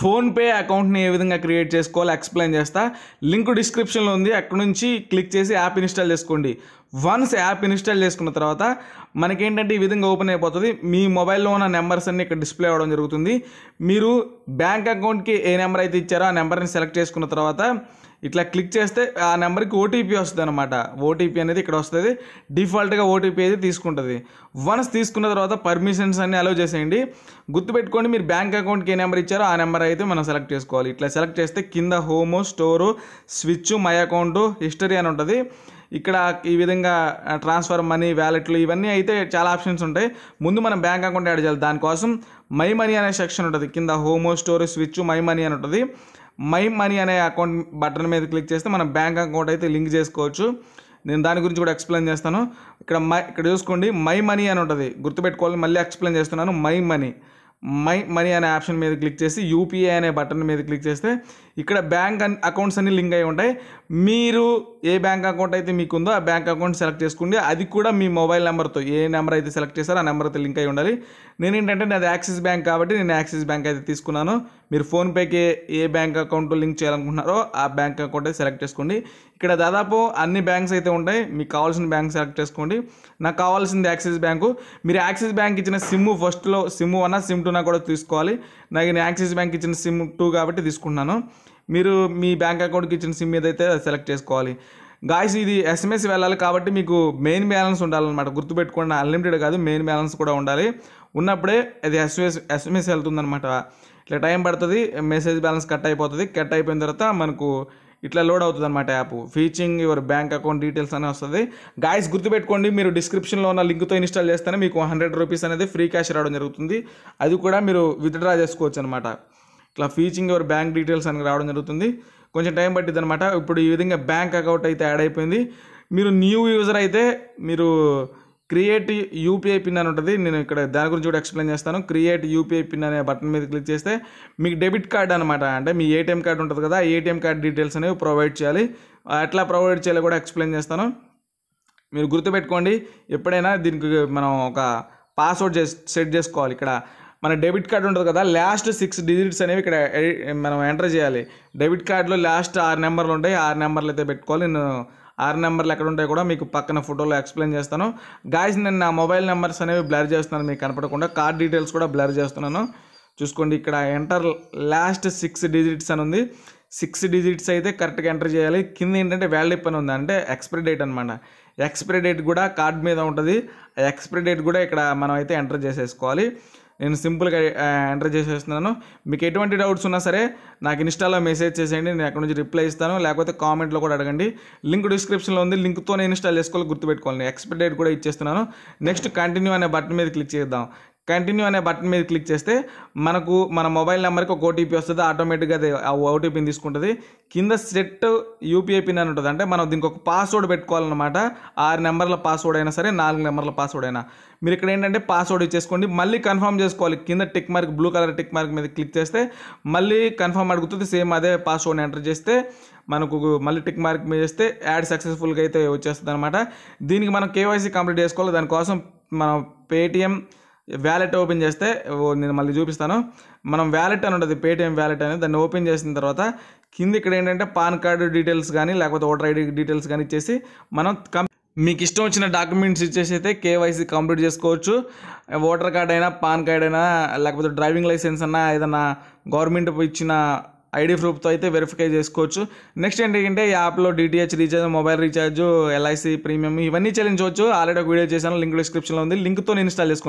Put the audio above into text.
PhonePe అకౌంట్ని ఏ విధంగా create చేసుకోవాలో ఎక్స్ప్లెయిన్ చేస్తా లింక్ డిస్క్రిప్షన్లో ఉంది అక్కడ నుంచి క్లిక్ చేసి యాప్ ఇన్స్టాల్ చేసుకోండి వన్స్ యాప్ ఇన్స్టాల్ చేసుకున్న తర్వాత మనకేంటంటే ఈ విధంగా ఓపెన్ అయిపోతుంది మీ మొబైల్లో ఉన్న నెంబర్స్ అన్ని ఇక్కడ డిస్ప్లే అవ్వడం జరుగుతుంది మీరు బ్యాంక్ అకౌంట్కి ఏ నెంబర్ అయితే ఇచ్చారో ఆ నెంబర్ని సెలెక్ట్ చేసుకున్న తర్వాత ఇట్లా క్లిక్ చేస్తే ఆ నెంబర్కి ఓటీపీ వస్తుంది అనమాట ఓటీపీ అనేది ఇక్కడ వస్తుంది డిఫాల్ట్గా ఓటీపీ అయితే తీసుకుంటుంది వన్స్ తీసుకున్న తర్వాత పర్మిషన్స్ అన్ని అలౌ చేసేయండి గుర్తుపెట్టుకోండి మీరు బ్యాంక్ అకౌంట్కి ఏ నెంబర్ ఇచ్చారో ఆ నెంబర్ అయితే మనం సెలెక్ట్ చేసుకోవాలి ఇట్లా సెలెక్ట్ చేస్తే కింద home store switch my account history అని ఉంటుంది ఇక్కడ ఈ విధంగా ట్రాన్స్ఫర్ మనీ వ్యాలెట్లు ఇవన్నీ అయితే చాలా ఆప్షన్స్ ఉంటాయి ముందు మనం బ్యాంక్ అకౌంట్ యాడ్ చేయాలి దానికోసం మై మనీ అనే సెక్షన్ ఉంటుంది కింద home storage switch my money అని ఉంటుంది మై మనీ అనే అకౌంట్ బటన్ మీద క్లిక్ చేస్తే మనం బ్యాంక్ అకౌంట్ అయితే లింక్ చేసుకోవచ్చు నేను దాని గురించి కూడా ఎక్స్ప్లెయిన్ చేస్తాను ఇక్కడ మై ఇక్కడ చూసుకోండి మై మనీ అని ఉంటుంది గుర్తుపెట్టుకోవాలి మళ్ళీ ఎక్స్ప్లెయిన్ చేస్తున్నాను మై మనీ మై మనీ అనే ఆప్షన్ మీద క్లిక్ చేసి యూపీఐ అనే బటన్ మీద క్లిక్ చేస్తే ఇక్కడ బ్యాంక్ అకౌంట్స్ అన్ని లింక్ అయి ఉంటాయి మీరు ఏ బ్యాంక్ అకౌంట్ అయితే మీకు ఉందో ఆ బ్యాంక్ అకౌంట్ సెలెక్ట్ చేసుకోండి అది కూడా మీ మొబైల్ నెంబర్తో ఏ నెంబర్ అయితే సెలెక్ట్ చేస్తారో ఆ నెంబర్తో లింక్ అయి ఉండాలి నేను ఏంటంటే నాది యాక్సిస్ బ్యాంక్ కాబట్టి నేను యాక్సిస్ బ్యాంక్ అయితే తీసుకున్నాను మీరు ఫోన్పేకి ఏ బ్యాంక్ అకౌంట్ లింక్ చేయాలనుకుంటున్నారో ఆ బ్యాంక్ అకౌంట్ అయితే సెలెక్ట్ చేసుకోండి ఇక్కడ దాదాపు అన్ని బ్యాంక్స్ అయితే ఉంటాయి మీకు కావాల్సిన బ్యాంక్ సెలెక్ట్ చేసుకోండి నాకు కావాల్సింది యాక్సిస్ బ్యాంకు మీరు యాక్సిస్ బ్యాంక్ ఇచ్చిన సిమ్ ఫస్ట్లో సిమ్ వన్ సిమ్ టూనా కూడా తీసుకోవాలి నాకు నేను యాక్సిస్ బ్యాంక్ ఇచ్చిన సిమ్ టూ కాబట్టి తీసుకుంటున్నాను మీరు మీ బ్యాంక్ అకౌంట్కి ఇచ్చిన సిమ్ మీద అయితే సెలెక్ట్ చేసుకోవాలి గాయస్ ఇది ఎస్ఎంఎస్ వెళ్ళాలి కాబట్టి మీకు మెయిన్ బ్యాలెన్స్ ఉండాలన్నమాట గుర్తుపెట్టుకోండి అన్లిమిటెడ్ కాదు మెయిన్ బ్యాలెన్స్ కూడా ఉండాలి ఉన్నప్పుడే అది ఎస్ఎంఎస్ ఎస్ఎంఎస్ వెళ్తుందనమాట ఇట్లా టైం పడుతుంది మెసేజ్ బ్యాలెన్స్ కట్ అయిపోతుంది కట్ అయిపోయిన తర్వాత మనకు ఇట్లా లోడ్ అవుతుంది అనమాట app fetching your bank account details అనే వస్తుంది గాయస్ గుర్తుపెట్టుకోండి మీరు డిస్క్రిప్షన్లో ఉన్న లింక్తో ఇన్స్టాల్ చేస్తేనే మీకు హండ్రెడ్ రూపీస్ అనేది ఫ్రీ క్యాష్ రావడం జరుగుతుంది అది కూడా మీరు విత్డ్రా చేసుకోవచ్చు అనమాట ఇట్లా ఫీచింగ్ ఎవరు బ్యాంక్ డీటెయిల్స్ అని రావడం జరుగుతుంది కొంచెం టైం పట్టింది అనమాట ఇప్పుడు ఈ విధంగా బ్యాంక్ అకౌంట్ అయితే యాడ్ అయిపోయింది మీరు న్యూ యూజర్ అయితే మీరు క్రియేట్ యూపీఐ పిన్ అని ఉంటుంది నేను ఇక్కడ దాని గురించి కూడా ఎక్స్ప్లెయిన్ చేస్తాను క్రియేట్ యూపీఐ పిన్ అనే బటన్ మీద క్లిక్ చేస్తే మీకు డెబిట్ కార్డ్ అనమాట అంటే మీ ఏటీఎం కార్డు ఉంటుంది కదా ఏటీఎం కార్డ్ డీటెయిల్స్ అనేవి ప్రొవైడ్ చేయాలి ఎట్లా ప్రొవైడ్ చేయాలో కూడా ఎక్స్ప్లెయిన్ చేస్తాను మీరు గుర్తుపెట్టుకోండి ఎప్పుడైనా దీనికి మనం ఒక పాస్వర్డ్ సెట్ చేసుకోవాలి ఇక్కడ మన డెబిట్ కార్డు ఉంటుంది కదా లాస్ట్ సిక్స్ డిజిట్స్ అనేవి ఇక్కడ మనం ఎంటర్ చేయాలి డెబిట్ కార్డులో లాస్ట్ ఆరు నెంబర్లు ఉంటాయి ఆరు నెంబర్లు అయితే పెట్టుకోవాలి నేను ఆరు నెంబర్లు ఎక్కడ ఉంటాయి కూడా మీకు పక్కన ఫోటోలో ఎక్స్ప్లెయిన్ చేస్తాను గాయస్ నేను నా మొబైల్ నెంబర్స్ అనేవి బ్లర్ చేస్తున్నాను మీకు కనపడకుండా కార్డ్ డీటెయిల్స్ కూడా బ్లర్ చేస్తున్నాను చూసుకోండి ఇక్కడ ఎంటర్ లాస్ట్ సిక్స్ డిజిట్స్ అని ఉంది సిక్స్ డిజిట్స్ అయితే కరెక్ట్గా ఎంటర్ చేయాలి కింద ఏంటంటే వ్యాలిడ్ అని ఉంది అంటే ఎక్స్పైరీ డేట్ అనమాట ఎక్స్పైరీ డేట్ కూడా కార్డ్ మీద ఉంటుంది ఎక్స్పైరీ డేట్ కూడా ఇక్కడ మనం అయితే ఎంటర్ చేసేసుకోవాలి నేను సింపుల్గా ఎంటర్ చేసేస్తున్నాను మీకు ఎటువంటి డౌట్స్ ఉన్నా సరే నాకు ఇన్స్టాలో మెసేజ్ చేసేయండి నేను అక్కడ నుంచి రిప్లై ఇస్తాను లేకపోతే కామెంట్లో కూడా అడగండి లింక్ డిస్క్రిప్షన్లో ఉంది లింక్తో నేను ఇన్స్టాల్ చేసుకోవాలి గుర్తుపెట్టుకోవాలి ఎక్స్పెక్ట్ డేట్ కూడా ఇచ్చేస్తున్నాను నెక్స్ట్ కంటిన్యూ అనే బటన్ మీద క్లిక్ చేద్దాం కంటిన్యూ అనే బటన్ మీద క్లిక్ చేస్తే మనకు మన మొబైల్ నెంబర్కి ఒక ఓటీపీ వస్తుంది ఆటోమేటిక్గా అది ఆ ఓటీపీని తీసుకుంటుంది కింద సెట్ యూపీఐ పిన్ అని ఉంటుంది అంటే మనం దీనికి ఒక పాస్వర్డ్ పెట్టుకోవాలన్నమాట ఆరు నెంబర్ల పాస్వర్డ్ అయినా సరే నాలుగు నెంబర్ల పాస్వర్డ్ అయినా మీరు ఇక్కడ ఏంటంటే పాస్వర్డ్ ఇచ్చేసుకోండి మళ్ళీ కన్ఫర్మ్ చేసుకోవాలి కింద tick mark blue colour tick mark మీద క్లిక్ చేస్తే మళ్ళీ కన్ఫర్మ్ అడుగుతుంది సేమ్ అదే పాస్వర్డ్ ఎంటర్ చేస్తే మనకు మళ్ళీ టిక్ మార్క్ మీద చేస్తే యాడ్ సక్సెస్ఫుల్గా అయితే వచ్చేస్తుంది అనమాట దీనికి మనం కేవైసీ కంప్లీట్ చేసుకోవాలి దానికోసం మనం పేటిఎం వ్యాలెట్ ఓపెన్ చేస్తే నేను మళ్ళీ చూపిస్తాను మనం వ్యాలెట్ అని ఉంటుంది పేటిఎం వ్యాలెట్ అని దాన్ని ఓపెన్ చేసిన తర్వాత కింద ఇక్కడ ఏంటంటే పాన్ కార్డు డీటెయిల్స్ కానీ లేకపోతే ఓటర్ ఐడి డీటెయిల్స్ కానీ ఇచ్చేసి మనం కం మీకు ఇష్టం వచ్చిన డాక్యుమెంట్స్ ఇచ్చేసి అయితే కేవైసీ కంప్లీట్ చేసుకోవచ్చు ఓటర్ కార్డ్ అయినా పాన్ కార్డ్ అయినా లేకపోతే డ్రైవింగ్ లైసెన్స్ అన్నా ఏదైనా గవర్నమెంట్ ఇచ్చిన ఐడి ప్రూఫ్తో అయితే వెరిఫై చేసుకోవచ్చు నెక్స్ట్ ఏంటంటే ఈ యాప్లో DTH recharge mobile recharge LIC premium ఇవన్నీ చెల్లించవచ్చు ఆల్రెడీ ఒక వీడియో చేశాను లింక్ డిస్క్రిప్షన్లో ఉంది లింక్తో ఇన్స్టాల్ చేసుకోండి